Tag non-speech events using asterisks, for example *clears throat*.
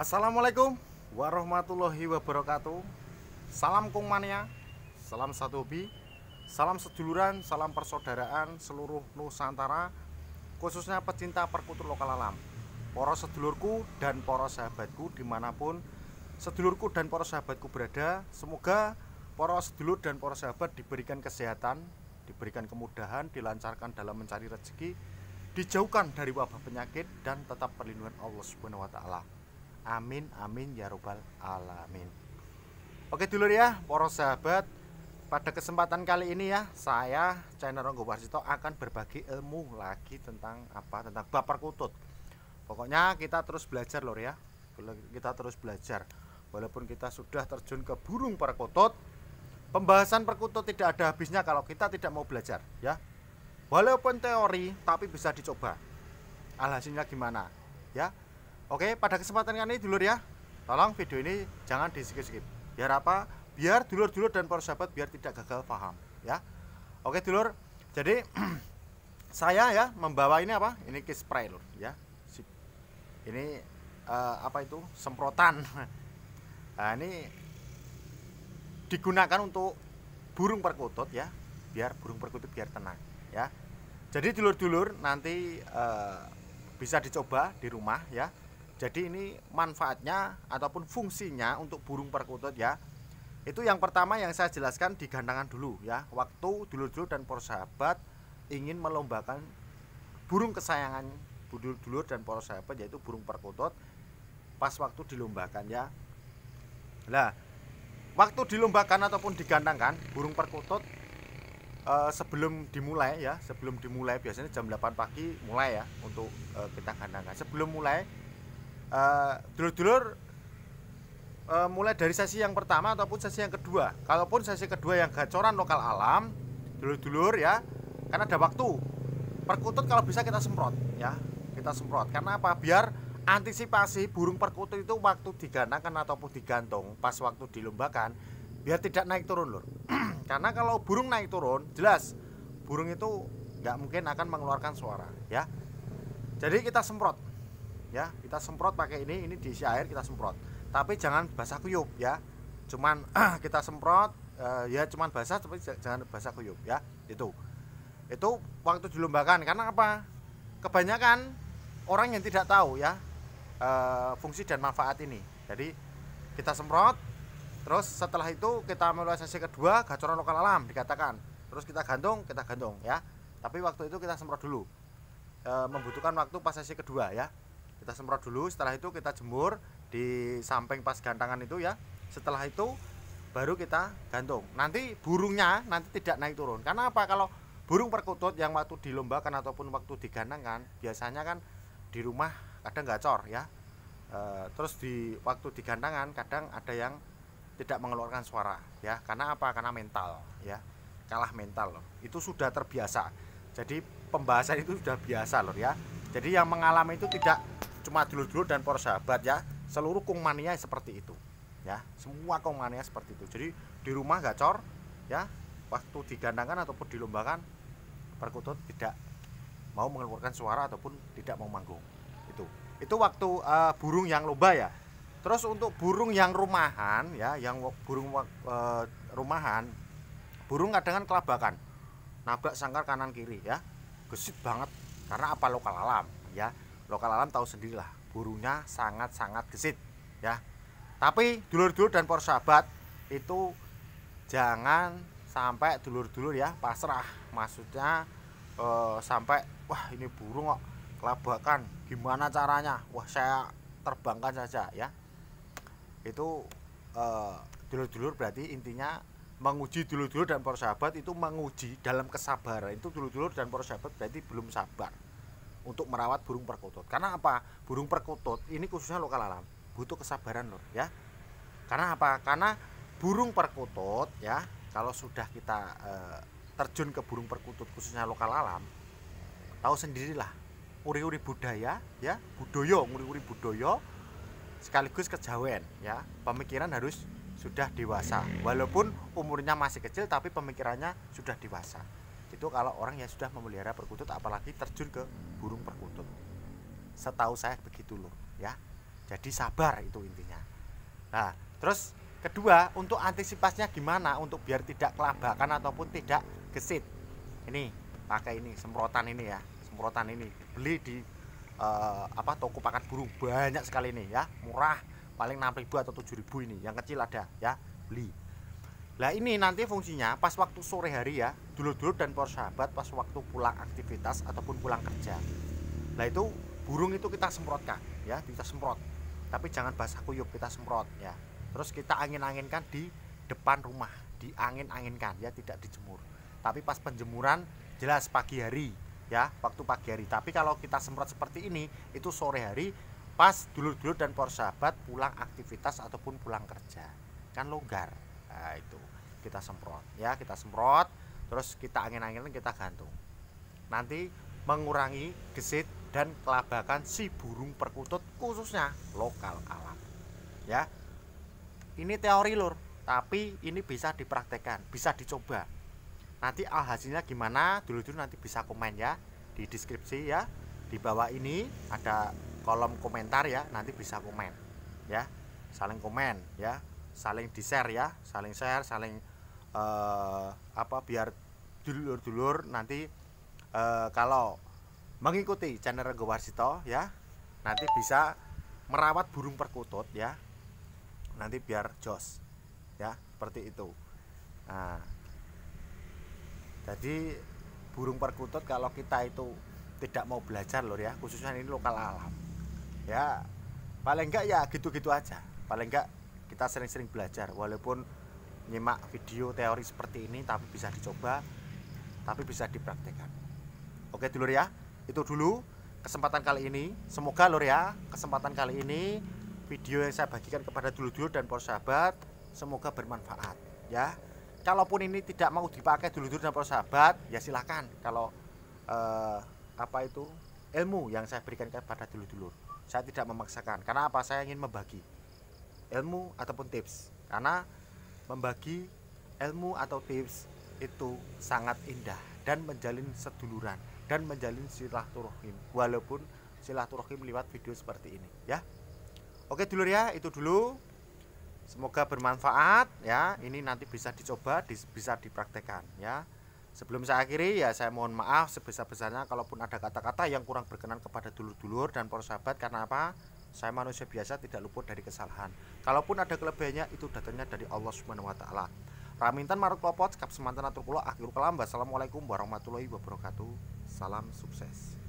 Assalamualaikum warahmatullahi wabarakatuh Salam kongmania, Salam satu hobi Salam seduluran, salam persaudaraan seluruh Nusantara Khususnya pecinta perkutut lokal alam Poros sedulurku dan poros sahabatku dimanapun Sedulurku dan poros sahabatku berada Semoga poros sedulur dan poros sahabat diberikan kesehatan Diberikan kemudahan, dilancarkan dalam mencari rezeki Dijauhkan dari wabah penyakit dan tetap perlindungan Allah swt. Amin amin ya robbal alamin. Oke dulur ya, para sahabat, pada kesempatan kali ini ya, saya Channel Ronggo Warsito akan berbagi ilmu lagi tentang apa? Tentang bab perkutut. Pokoknya kita terus belajar lor ya. Kita terus belajar. Walaupun kita sudah terjun ke burung perkutut, pembahasan perkutut tidak ada habisnya kalau kita tidak mau belajar ya. Walaupun teori tapi bisa dicoba. Alhasilnya gimana? Ya, Oke, pada kesempatan kali ini dulur ya. Tolong video ini jangan di skip-skip. Biar apa? Biar dulur-dulur dan para sahabat biar tidak gagal paham ya. Oke dulur, jadi *clears throat* saya ya membawa ini apa? Ini kiss spray lur ya. Ini uh, apa itu? Semprotan. *laughs* Nah, ini digunakan untuk burung perkutut ya, biar burung perkutut biar tenang ya. Jadi dulur-dulur nanti uh, bisa dicoba di rumah ya jadi ini manfaatnya ataupun fungsinya untuk burung perkutut ya. Itu yang pertama yang saya jelaskan di gandangan dulu ya. Waktu dulur-dulur dan poros sahabat ingin melombakan burung kesayangan dulur-dulur dan poros sahabat yaitu burung perkutut pas waktu dilombakan ya. Nah, waktu dilombakan ataupun digandangkan burung perkutut eh, sebelum dimulai ya, sebelum dimulai biasanya jam 8 pagi mulai ya untuk eh, kita gandangkan. Sebelum mulai uh, dulur-dulur uh, mulai dari sesi yang pertama ataupun sesi yang kedua kalaupun sesi kedua yang gacoran lokal alam dulur-dulur ya karena ada waktu perkutut kalau bisa kita semprot ya kita semprot karena apa biar antisipasi burung perkutut itu waktu diganakan ataupun digantung pas waktu dilombakan biar tidak naik turun lur *clears throat* karena kalau burung naik turun jelas burung itu nggak mungkin akan mengeluarkan suara ya jadi kita semprot ya kita semprot pakai ini ini diisi air kita semprot tapi jangan basah kuyup ya cuman *clears throat* kita semprot uh, ya cuman basah tapi jangan basah kuyup ya itu itu waktu dilombakan karena apa kebanyakan orang yang tidak tahu ya uh, fungsi dan manfaat ini jadi kita semprot terus setelah itu kita melalui sesi kedua gacoran lokal alam dikatakan terus kita gantung kita gantung ya tapi waktu itu kita semprot dulu e, membutuhkan waktu pas sesi kedua ya kita semprot dulu setelah itu kita jemur di samping pas gantangan itu ya setelah itu baru kita gantung nanti burungnya nanti tidak naik turun karena apa kalau burung perkutut yang waktu dilombakan ataupun waktu digandangkan biasanya kan di rumah kadang gacor ya e, terus di waktu digandangan kadang ada yang tidak mengeluarkan suara ya karena apa karena mental ya kalah mental loh itu sudah terbiasa jadi pembahasan itu sudah biasa loh ya jadi yang mengalami itu tidak cuma dulu-dulu dan para sahabat ya, seluruh kongmania seperti itu. Ya, semua kongmania seperti itu. Jadi di rumah gacor ya, waktu digandangkan ataupun dilombakan perkutut tidak mau mengeluarkan suara ataupun tidak mau manggung. Itu. Itu waktu uh, burung yang lomba ya. Terus untuk burung yang rumahan ya, yang burung uh, rumahan, burung kadang kan kelabakan, nabrak sangkar kanan kiri ya, gesit banget karena apa lokal alam ya? Lokal alam tahu sendirilah burungnya sangat-sangat gesit ya. Tapi dulur-dulur dan para sahabat itu jangan sampai dulur-dulur ya pasrah. Maksudnya e, sampai wah ini burung kok kelabakan gimana caranya? Wah saya terbangkan saja ya. Itu eh, dulur-dulur berarti intinya menguji dulu-dulu dan para sahabat itu menguji dalam kesabaran itu dulu-dulu dan para sahabat berarti belum sabar untuk merawat burung perkutut karena apa burung perkutut ini khususnya lokal alam butuh kesabaran loh ya karena apa karena burung perkutut ya kalau sudah kita e, terjun ke burung perkutut khususnya lokal alam tahu sendirilah uri-uri budaya ya budoyo uri-uri budoyo sekaligus kejawen ya pemikiran harus sudah dewasa. Walaupun umurnya masih kecil tapi pemikirannya sudah dewasa. Itu kalau orang yang sudah memelihara perkutut apalagi terjun ke burung perkutut. Setahu saya begitu loh, ya. Jadi sabar itu intinya. Nah, terus kedua untuk antisipasinya gimana untuk biar tidak kelabakan ataupun tidak gesit. Ini pakai ini semprotan ini ya, semprotan ini. Beli di uh, apa toko pakan burung banyak sekali ini ya, murah paling 6000 atau 7000 ini yang kecil ada ya beli lah ini nanti fungsinya pas waktu sore hari ya dulur-dulur dan para sahabat pas waktu pulang aktivitas ataupun pulang kerja lah itu burung itu kita semprotkan ya kita semprot tapi jangan basah kuyup kita semprot ya terus kita angin-anginkan di depan rumah di angin anginkan ya tidak dijemur tapi pas penjemuran jelas pagi hari ya waktu pagi hari tapi kalau kita semprot seperti ini itu sore hari pas dulur-dulur dan sahabat pulang aktivitas ataupun pulang kerja kan longgar nah, itu kita semprot ya kita semprot terus kita angin-angin kita gantung nanti mengurangi gesit dan kelabakan si burung perkutut khususnya lokal alam ya ini teori lur tapi ini bisa dipraktekkan bisa dicoba nanti alhasilnya gimana dulu dulu nanti bisa komen ya di deskripsi ya di bawah ini ada kolom komentar ya nanti bisa komen ya saling komen ya saling di share ya saling share saling uh, apa biar dulur-dulur nanti uh, kalau mengikuti channel Rego Warsito ya nanti bisa merawat burung perkutut ya nanti biar jos ya seperti itu nah, jadi burung perkutut kalau kita itu tidak mau belajar loh ya khususnya ini lokal alam ya paling enggak ya gitu-gitu aja paling enggak kita sering-sering belajar walaupun nyimak video teori seperti ini tapi bisa dicoba tapi bisa dipraktekkan oke dulur ya itu dulu kesempatan kali ini semoga lur ya kesempatan kali ini video yang saya bagikan kepada dulur-dulur dan para sahabat semoga bermanfaat ya kalaupun ini tidak mau dipakai dulur-dulur dan para sahabat ya silahkan kalau eh, apa itu ilmu yang saya berikan kepada dulur-dulur saya tidak memaksakan karena apa saya ingin membagi ilmu ataupun tips karena membagi ilmu atau tips itu sangat indah dan menjalin seduluran dan menjalin silaturahim walaupun silaturahim lewat video seperti ini ya oke dulur ya itu dulu semoga bermanfaat ya ini nanti bisa dicoba bisa dipraktekkan ya Sebelum saya akhiri, ya saya mohon maaf sebesar-besarnya kalaupun ada kata-kata yang kurang berkenan kepada dulur-dulur dan para sahabat karena apa? Saya manusia biasa tidak luput dari kesalahan. Kalaupun ada kelebihannya itu datangnya dari Allah Subhanahu wa taala. Ramintan marut klopot, kap semantan atur kula akhir kelamba. Assalamualaikum warahmatullahi wabarakatuh. Salam sukses.